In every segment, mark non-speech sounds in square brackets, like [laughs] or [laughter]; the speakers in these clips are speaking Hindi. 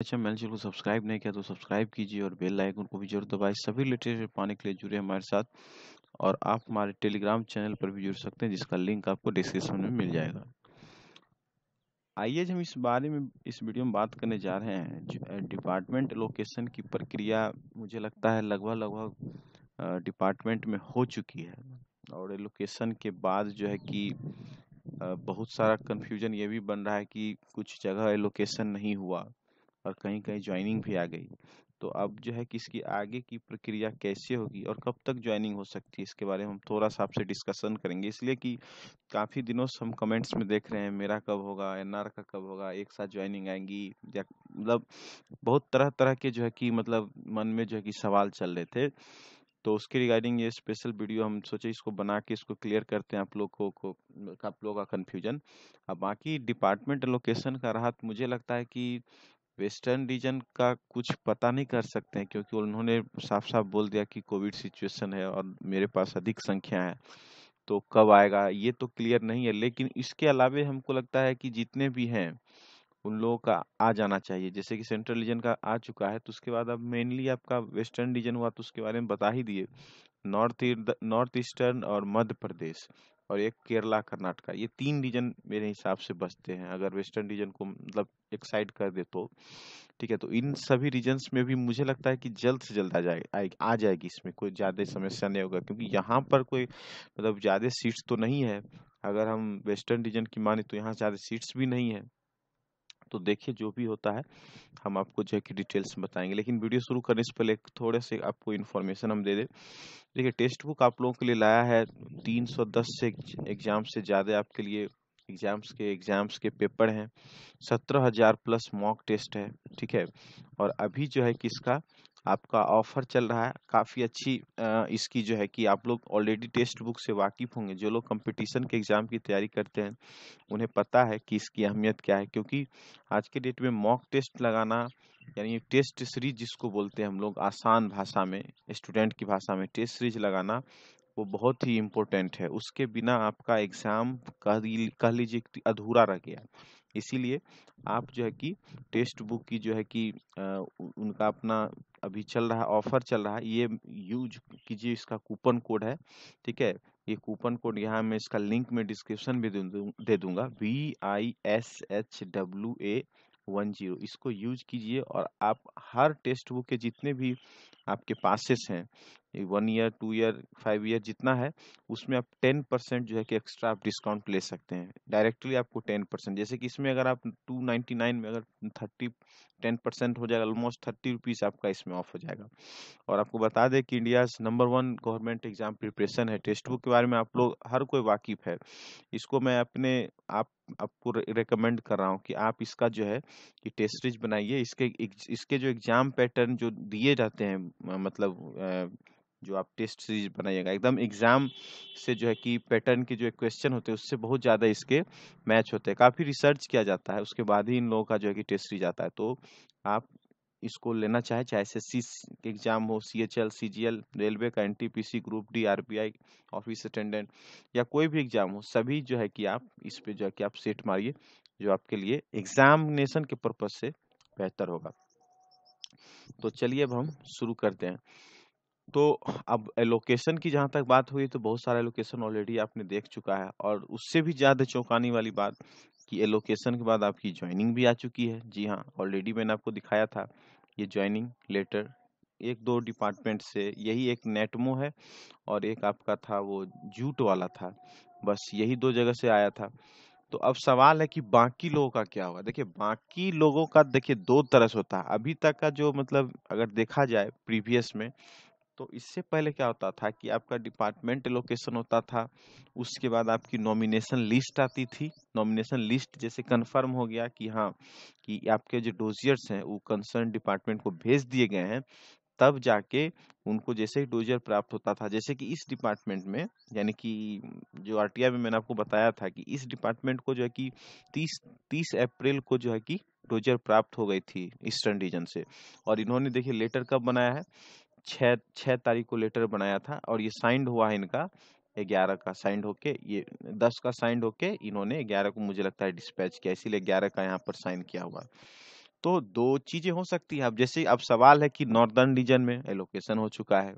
अच्छा मैंने चैनल सब्सक्राइब नहीं किया तो सब्सक्राइब कीजिए और बेल आइकन को भी जरूर दबाएं सभी लिटरेचर पाने के लिए जुड़े हमारे साथ और आप हमारे टेलीग्राम चैनल पर भी जुड़ सकते हैं जिसका लिंक आपको डिस्क्रिप्शन में मिल जाएगा आइए हम इस बारे में इस वीडियो में बात करने जा रहे हैं डिपार्टमेंट लोकेशन की प्रक्रिया मुझे लगता है लगभग लगभग डिपार्टमेंट में हो चुकी है और लोकेशन के बाद जो है कि बहुत सारा कन्फ्यूजन ये भी बन रहा है कि कुछ जगह एलोकेशन नहीं हुआ और कहीं कहीं ज्वाइनिंग भी आ गई तो अब जो है कि इसकी आगे की प्रक्रिया कैसे होगी और कब तक ज्वाइनिंग हो सकती है इसके बारे में हम थोड़ा सा आपसे डिस्कशन करेंगे इसलिए कि काफ़ी दिनों से हम कमेंट्स में देख रहे हैं मेरा कब होगा एन का कब होगा एक साथ ज्वाइनिंग आएंगी या मतलब बहुत तरह तरह के जो है कि मतलब मन में जो है कि सवाल चल रहे थे तो उसके रिगार्डिंग ये स्पेशल वीडियो हम सोचे इसको बना के इसको क्लियर करते हैं आप लोग को, को आप लोगों का कन्फ्यूजन अब बाकी डिपार्टमेंट लोकेशन का राहत मुझे लगता है कि वेस्टर्न रीजन का कुछ पता नहीं कर सकते हैं क्योंकि उन्होंने साफ साफ बोल दिया कि कोविड सिचुएशन है और मेरे पास अधिक संख्या है तो कब आएगा ये तो क्लियर नहीं है लेकिन इसके अलावा हमको लगता है कि जितने भी हैं उन लोगों का आ जाना चाहिए जैसे कि सेंट्रल रीजन का आ चुका है तो उसके बाद अब मेनली आपका वेस्टर्न रीजन हुआ तो उसके बारे में बता ही दिए नॉर्थ नॉर्थ ईस्टर्न और मध्य प्रदेश और एक केरला कर्नाटका ये तीन रीजन मेरे हिसाब से बचते हैं अगर वेस्टर्न रीजन को मतलब एक साइड कर दे तो ठीक है तो इन सभी रीजन्स में भी मुझे लगता है कि जल्द से जल्द आ जाए आ जाएगी इसमें कोई ज़्यादा समस्या नहीं होगा क्योंकि यहाँ पर कोई मतलब ज़्यादा सीट्स तो नहीं है अगर हम वेस्टर्न रीजन की माने तो यहाँ ज़्यादा सीट्स भी नहीं है तो देखिए जो भी होता है हम आपको जो है कि डिटेल्स बताएंगे लेकिन वीडियो शुरू करने से पहले थोड़े से आपको इन्फॉर्मेशन हम दे दें देखिए टेक्स्ट बुक आप लोगों के लिए लाया है 310 से एग्ज़ाम से ज़्यादा आपके लिए एग्ज़ाम्स के एग्ज़ाम्स के पेपर हैं सत्रह हज़ार प्लस मॉक टेस्ट है ठीक है और अभी जो है कि इसका आपका ऑफर चल रहा है काफ़ी अच्छी इसकी जो है कि आप लोग ऑलरेडी टेस्ट बुक से वाकिफ़ होंगे जो लोग कंपटीशन के एग्ज़ाम की तैयारी करते हैं उन्हें पता है कि इसकी अहमियत क्या है क्योंकि आज के डेट में मॉक टेस्ट लगाना यानी टेस्ट सीरीज जिसको बोलते हैं हम लोग आसान भाषा में स्टूडेंट की भाषा में टेस्ट सीरीज लगाना वो बहुत ही इम्पोर्टेंट है उसके बिना आपका एग्ज़ाम कह लीजिए अधूरा रह गया इसीलिए आप जो है कि टेक्स्ट बुक की जो है कि उनका अपना अभी चल रहा है ऑफर चल रहा है ये यूज कीजिए इसका कूपन कोड है ठीक है ये कूपन कोड यहाँ मैं इसका लिंक में डिस्क्रिप्शन भी दे दूंगा V I S H W A one zero इसको यूज कीजिए और आप हर टेक्स्ट बुक के जितने भी आपके पासिस हैं one year two year five year जितना है उसमें आप टेन परसेंट जो है कि एक्स्ट्रा आप डिस्काउंट ले सकते हैं डायरेक्टली आपको टेन परसेंट जैसे कि इसमें अगर आप टू नाइन्टी नाइन में अगर थर्टी टेन परसेंट हो जाएगा ऑलमोस्ट थर्टी रुपीज़ आपका इसमें ऑफ हो जाएगा और आपको बता दें कि India number one government exam preparation है टेक्स्ट बुक के बारे में आप लोग हर कोई वाकिफ है इसको मैं अपने आप आपको रिकमेंड कर रहा हूँ कि आप इसका जो है कि टेस्ट सीरीज बनाइए इसके इसके जो एग्ज़ाम पैटर्न जो दिए जाते हैं मतलब जो आप टेस्ट सीरीज बनाइएगा एकदम एग्ज़ाम से जो है कि पैटर्न के जो क्वेश्चन होते हैं उससे बहुत ज़्यादा इसके मैच होते हैं काफ़ी रिसर्च किया जाता है उसके बाद ही इन लोगों का जो है कि टेस्ट सीरीज आता है तो आप इसको लेना चाहे चाहे एस एस एग्ज़ाम हो C H L C G L railway का N T P C group D R B I office attendant या कोई भी एग्ज़ाम हो सभी जो है कि आप इस पर जो है कि आप सेट मारिए जो आपके लिए एग्ज़ामिनेशन के पर्पज़ से बेहतर होगा तो चलिए अब हम शुरू करते हैं तो अब एलोकेशन की जहाँ तक बात हुई तो बहुत सारा एलोकेशन ऑलरेडी आपने देख चुका है और उससे भी ज़्यादा चौंकाने वाली बात कि एलोकेशन के बाद आपकी ज्वाइनिंग भी आ चुकी है जी हाँ ऑलरेडी मैंने आपको दिखाया था ये ज्वाइनिंग लेटर एक दो डिपार्टमेंट से यही एक नेटमो है और एक आपका था वो जूट वाला था बस यही दो जगह से आया था तो अब सवाल है कि बाकी लोगों का क्या होगा देखिए बाकी लोगों का देखिए दो तरह से होता है अभी तक का जो मतलब अगर देखा जाए प्रीवियस में तो इससे पहले क्या होता था कि आपका डिपार्टमेंट लोकेशन होता था उसके बाद आपकी नॉमिनेशन लिस्ट आती थी नॉमिनेशन लिस्ट जैसे कंफर्म हो गया कि हाँ कि आपके जो डोजियर्स हैं वो कंसर्न डिपार्टमेंट को भेज दिए गए हैं तब जाके उनको जैसे ही डोजर प्राप्त होता था जैसे कि इस डिपार्टमेंट में यानी कि जो आर में मैंने आपको बताया था कि इस डिपार्टमेंट को जो है कि तीस तीस अप्रैल को जो है कि डोजर प्राप्त हो गई थी ईस्टर्न रीजन से और इन्होंने देखिए लेटर कब बनाया है छः छः तारीख को लेटर बनाया था और ये साइंड हुआ है इनका ग्यारह का साइंड होके ये दस का साइंड होके इन्होंने ग्यारह को मुझे लगता है डिस्पैच किया इसीलिए ग्यारह का यहाँ पर साइन किया हुआ है तो दो चीजें हो सकती है अब जैसे अब सवाल है कि नॉर्दर्न रीजन में एलोकेशन हो चुका है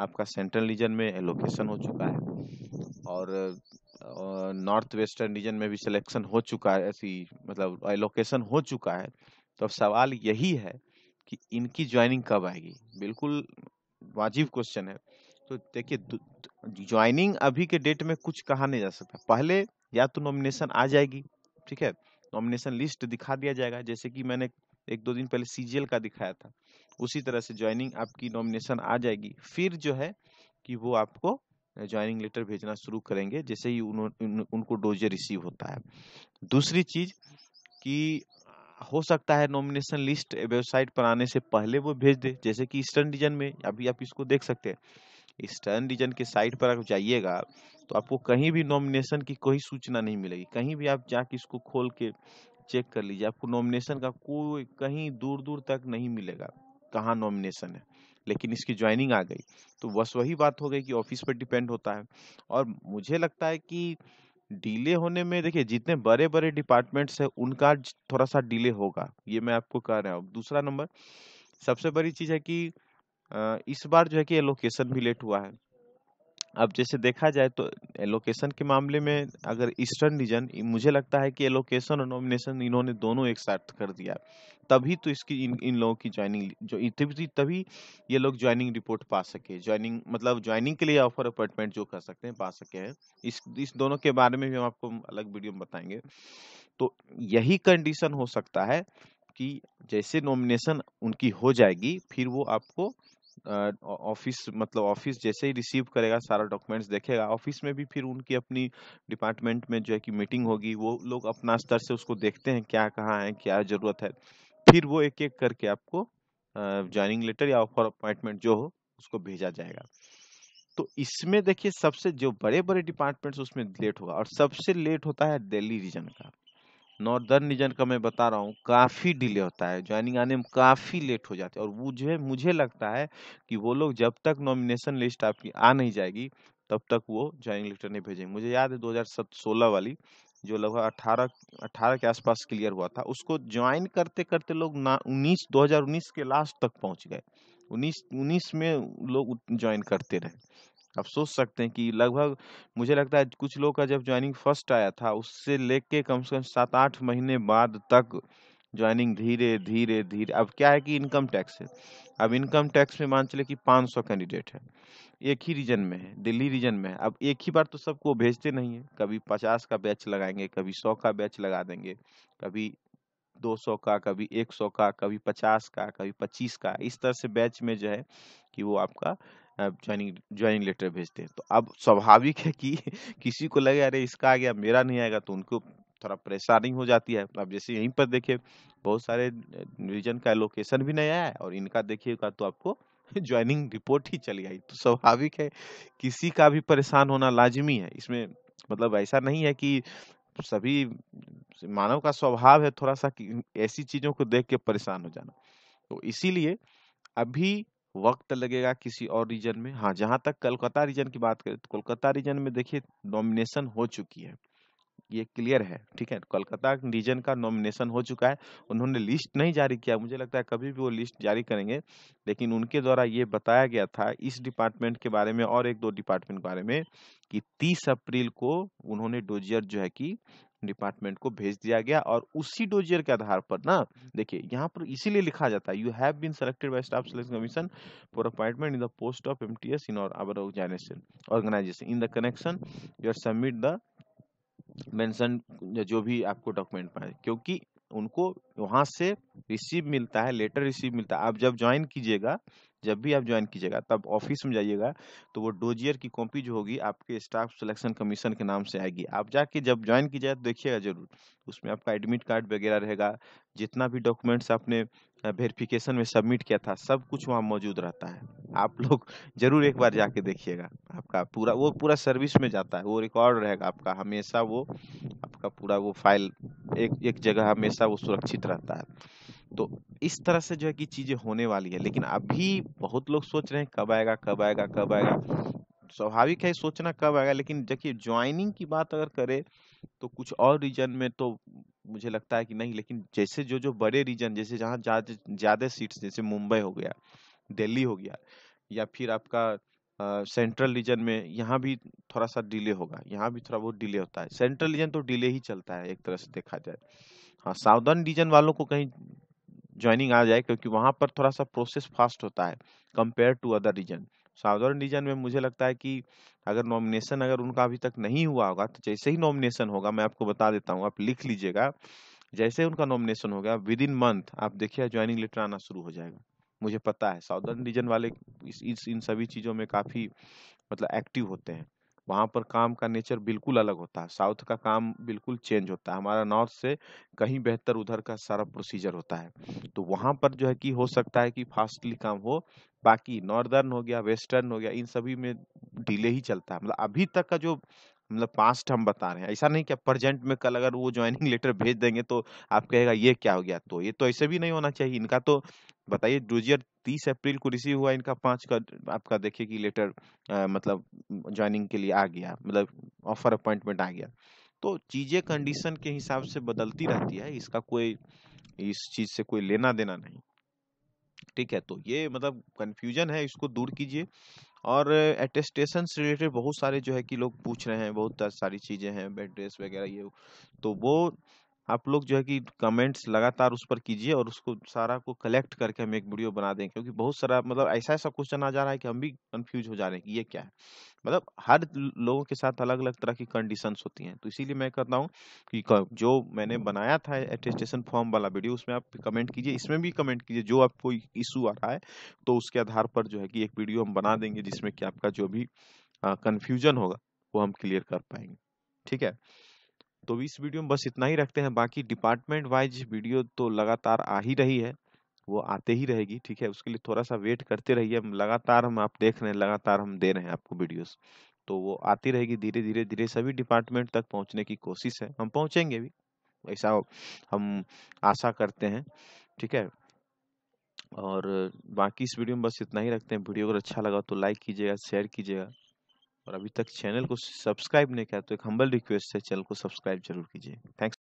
आपका सेंट्रल रीजन में एलोकेशन हो चुका है और नॉर्थ वेस्टर्न रीजन में भी सिलेक्शन हो चुका है ऐसी मतलब एलोकेशन हो चुका है तो अब सवाल यही है कि इनकी ज्वाइनिंग कब आएगी बिल्कुल वाजिब क्वेश्चन है तो देखिए ज्वाइनिंग अभी के डेट में कुछ कहा नहीं जा सकता पहले या तो नॉमिनेशन आ जाएगी ठीक है नॉमिनेशन लिस्ट दिखा दिया जाएगा जैसे कि मैंने एक दो दिन पहले सीजीएल का दिखाया था उसी तरह से ज्वाइनिंग आपकी नॉमिनेशन आ जाएगी फिर जो है कि वो आपको ज्वाइनिंग लेटर भेजना शुरू करेंगे जैसे ही उन, उन, उनको डोजे रिसीव होता है दूसरी चीज कि हो सकता है नॉमिनेशन लिस्ट वेबसाइट पर आने से पहले वो भेज दे जैसे कि ईस्टर्न रीजन में अभी आप इसको देख सकते हैं ईस्टर्न रीजन के साइट पर आप जाइएगा तो आपको कहीं भी नॉमिनेशन की कोई सूचना नहीं मिलेगी कहीं भी आप जाके इसको खोल के चेक कर लीजिए आपको नॉमिनेशन का कोई कहीं दूर दूर तक नहीं मिलेगा कहाँ नॉमिनेशन है लेकिन इसकी ज्वाइनिंग आ गई तो बस वही बात हो गई कि ऑफिस पर डिपेंड होता है और मुझे लगता है कि डिले होने में देखिए जितने बड़े बड़े डिपार्टमेंट्स हैं उनका थोड़ा सा डिले होगा ये मैं आपको कह रहा हूँ दूसरा नंबर सबसे बड़ी चीज़ है कि इस बार जो है कि एलोकेशन भी लेट हुआ है अब जैसे देखा जाए तो एलोकेशन के मामले में अगर ईस्टर्न रीजन मुझे लगता है कि एलोकेशन और नॉमिनेशन इन्होंने दोनों एक साथ कर दिया तभी तो इसकी इन इन लोगों की ज्वाइनिंग जो तभी तभी ये लोग ज्वाइनिंग रिपोर्ट पा सके ज्वाइनिंग मतलब ज्वाइनिंग के लिए ऑफर अपॉइंटमेंट जो कर सकते हैं पा सके हैं इस इस दोनों के बारे में भी हम आपको अलग वीडियो में बताएंगे तो यही कंडीशन हो सकता है कि जैसे नॉमिनेशन उनकी हो जाएगी फिर वो आपको ऑफिस मतलब ऑफिस जैसे ही रिसीव करेगा सारा डॉक्यूमेंट्स देखेगा ऑफिस में भी फिर उनकी अपनी डिपार्टमेंट में जो है कि मीटिंग होगी वो लोग अपना स्तर से उसको देखते हैं क्या कहाँ है क्या ज़रूरत है फिर वो एक एक करके आपको ज्वाइनिंग लेटर या ऑफर अपॉइंटमेंट जो हो उसको भेजा जाएगा तो इसमें देखिए सबसे जो बड़े बड़े डिपार्टमेंट्स उसमें लेट होगा और सबसे लेट होता है दिल्ली रीजन का नॉर्दर्न रीजन का मैं बता रहा हूँ काफ़ी डिले होता है ज्वाइनिंग आने में काफ़ी लेट हो जाती है और मुझे मुझे लगता है कि वो लोग जब तक नॉमिनेशन लिस्ट आपकी आ नहीं जाएगी तब तक वो ज्वाइनिंग लेटर नहीं भेजेंगे मुझे याद है दो वाली जो लगभग अठारह अठारह के आसपास क्लियर हुआ था उसको ज्वाइन करते करते लोग ना उन्नीस दो के लास्ट तक पहुँच गए उन्नीस उन्नीस में लोग ज्वाइन करते रहे आप सोच सकते हैं कि लगभग मुझे लगता है कुछ लोग का जब ज्वाइनिंग फर्स्ट आया था उससे लेके कम से कम सात आठ महीने बाद तक ज्वाइनिंग धीरे धीरे धीरे अब क्या है कि इनकम टैक्स है अब इनकम टैक्स में मान चले कि 500 कैंडिडेट है एक ही रीजन में है दिल्ली रीजन में है अब एक ही बार तो सबको भेजते नहीं है कभी 50 का बैच लगाएंगे कभी 100 का बैच लगा देंगे कभी 200 का कभी 100 का कभी 50 का कभी 25 का इस तरह से बैच में जो है कि वो आपका ज्वाइनिंग ज्वाइनिंग लेटर भेजते हैं तो अब स्वाभाविक है कि [laughs] किसी को लगे अरे इसका आ गया मेरा नहीं आएगा तो उनको थोड़ा परेशानी हो जाती है अब जैसे यहीं पर देखिए बहुत सारे रीजन का लोकेशन भी नहीं आया और इनका देखिएगा तो आपको ज्वाइनिंग [laughs] रिपोर्ट ही चली आई तो स्वाभाविक है किसी का भी परेशान होना लाजमी है इसमें मतलब ऐसा नहीं है कि सभी मानव का स्वभाव है थोड़ा सा ऐसी चीज़ों को देख के परेशान हो जाना तो इसीलिए अभी वक्त लगेगा किसी और रीजन में हाँ जहां तक कलकत्ता रीजन की बात करें तो कोलकाता रीजन में देखिए नॉमिनेशन हो चुकी है ये क्लियर है ठीक है कोलकाता रीजन का नॉमिनेशन हो चुका है उन्होंने लिस्ट नहीं जारी किया मुझे लगता है कभी भी वो लिस्ट जारी करेंगे लेकिन उनके द्वारा ये बताया गया था इस डिपार्टमेंट के बारे में और एक दो डिपार्टमेंट के बारे में कि 30 अप्रैल को उन्होंने डोजियर जो है कि डिपार्टमेंट को भेज दिया गया और उसी डोजियर के आधार पर ना देखिए यहाँ पर इसीलिए लिखा जाता है you have been selected by staff selection commission for appointment in the post of M T S in और our organisation organisation in the connection you are submit the mention जो भी आपको डॉक्यूमेंट पाए क्योंकि उनको वहां से रिसीव मिलता है लेटर रिसीव मिलता है आप जब ज्वाइन कीजिएगा जब भी आप ज्वाइन कीजिएगा तब ऑफिस में जाइएगा तो वो डोजियर की कॉपी जो होगी आपके स्टाफ सिलेक्शन कमीशन के नाम से आएगी आप जाके जब ज्वाइन जाए तो देखिएगा जरूर उसमें आपका एडमिट कार्ड वगैरह रहेगा जितना भी डॉक्यूमेंट्स आपने वेरिफिकेशन में सबमिट किया था सब कुछ वहाँ मौजूद रहता है आप लोग जरूर एक बार जाके देखिएगा आपका पूरा वो पूरा सर्विस में जाता है वो रिकॉर्ड रहेगा आपका हमेशा वो आपका पूरा वो फाइल एक एक जगह हमेशा वो सुरक्षित रहता है तो इस तरह से जो है कि चीज़ें होने वाली है लेकिन अभी बहुत लोग सोच रहे हैं कब आएगा कब आएगा कब आएगा स्वाभाविक है सोचना कब आएगा लेकिन देखिए ज्वाइनिंग की बात अगर करें तो कुछ और रीजन में तो मुझे लगता है कि नहीं लेकिन जैसे जो जो बड़े रीजन जैसे जहाँ ज़्यादा सीट्स जैसे मुंबई हो गया दिल्ली हो गया या फिर आपका सेंट्रल रीजन में यहाँ भी थोड़ा सा डिले होगा यहाँ भी थोड़ा बहुत डिले होता है सेंट्रल रीजन तो डिले ही चलता है एक तरह से देखा जाए हाँ साउदर्न रीजन वालों को कहीं ज्वाइनिंग आ जाए क्योंकि वहाँ पर थोड़ा सा प्रोसेस फास्ट होता है compare to other region southern region में मुझे लगता है कि अगर नॉमिनेशन अगर उनका अभी तक नहीं हुआ होगा तो जैसे ही नॉमिनेशन होगा मैं आपको बता देता हूँ आप लिख लीजिएगा जैसे उनका नॉमिनेशन होगा विद इन मंथ आप देखिए ज्वाइनिंग लेटर आना शुरू हो जाएगा मुझे पता है साउदर्न रीजन वाले इस, इस इन सभी चीज़ों में काफ़ी मतलब एक्टिव होते हैं वहाँ पर काम का नेचर बिल्कुल अलग होता है साउथ का काम बिल्कुल चेंज होता है हमारा नॉर्थ से कहीं बेहतर उधर का सारा प्रोसीजर होता है तो वहाँ पर जो है कि हो सकता है कि फास्टली काम हो बाकी नॉर्दर्न हो गया वेस्टर्न हो गया इन सभी में डिले ही चलता है मतलब अभी तक का जो मतलब पास्ट हम बता रहे हैं ऐसा नहीं कि प्रजेंट में कल अगर वो ज्वाइनिंग [laughs] लेटर भेज देंगे तो आप कहेगा ये क्या हो गया तो ये तो ऐसे भी नहीं होना चाहिए इनका तो बताइए डूजियर तीस अप्रैल को रिसीव हुआ इनका पांच का आपका देखिए कि लेटर आ, मतलब ज्वाइनिंग के लिए आ गया मतलब ऑफर अपॉइंटमेंट आ गया तो चीज़ें कंडीशन के हिसाब से बदलती रहती है इसका कोई इस चीज़ से कोई लेना देना नहीं ठीक है तो ये मतलब कंफ्यूजन है इसको दूर कीजिए और एटेस्टेशन से रिलेटेड बहुत सारे जो है कि लोग पूछ रहे हैं बहुत सारी चीज़ें हैं बेड ड्रेस वगैरह ये तो वो आप लोग जो है कि कमेंट्स लगातार उस पर कीजिए और उसको सारा को कलेक्ट करके हम एक वीडियो बना दें क्योंकि बहुत सारा मतलब ऐसा ऐसा क्वेश्चन आ जा रहा है कि हम भी कंफ्यूज हो जा रहे हैं कि ये क्या है मतलब हर लोगों के साथ अलग अलग तरह की कंडीशंस होती हैं तो इसीलिए मैं करता हूँ कि जो मैंने बनाया था एटेस्टेशन फॉर्म वाला वीडियो उसमें आप कमेंट कीजिए इसमें भी कमेंट कीजिए जो आपको इशू आ रहा है तो उसके आधार पर जो है कि एक वीडियो हम बना देंगे जिसमें कि आपका जो भी कन्फ्यूजन होगा वो हम क्लियर कर पाएंगे ठीक है तो इस वीडियो में बस इतना ही रखते हैं बाकी डिपार्टमेंट वाइज वीडियो तो लगातार आ ही रही है वो आते ही रहेगी ठीक है उसके लिए थोड़ा सा वेट करते रहिए हम लगातार हम आप देख रहे हैं लगातार हम दे रहे हैं आपको वीडियोस तो वो आती रहेगी धीरे धीरे धीरे सभी डिपार्टमेंट तक पहुंचने की कोशिश है हम पहुंचेंगे भी ऐसा हम आशा करते हैं ठीक है और बाकी इस वीडियो में बस इतना ही रखते हैं वीडियो अगर अच्छा लगा तो लाइक कीजिएगा शेयर कीजिएगा और अभी तक चैनल को सब्सक्राइब नहीं किया तो एक हम्बल रिक्वेस्ट है चैनल को सब्सक्राइब जरूर कीजिए थैंक्स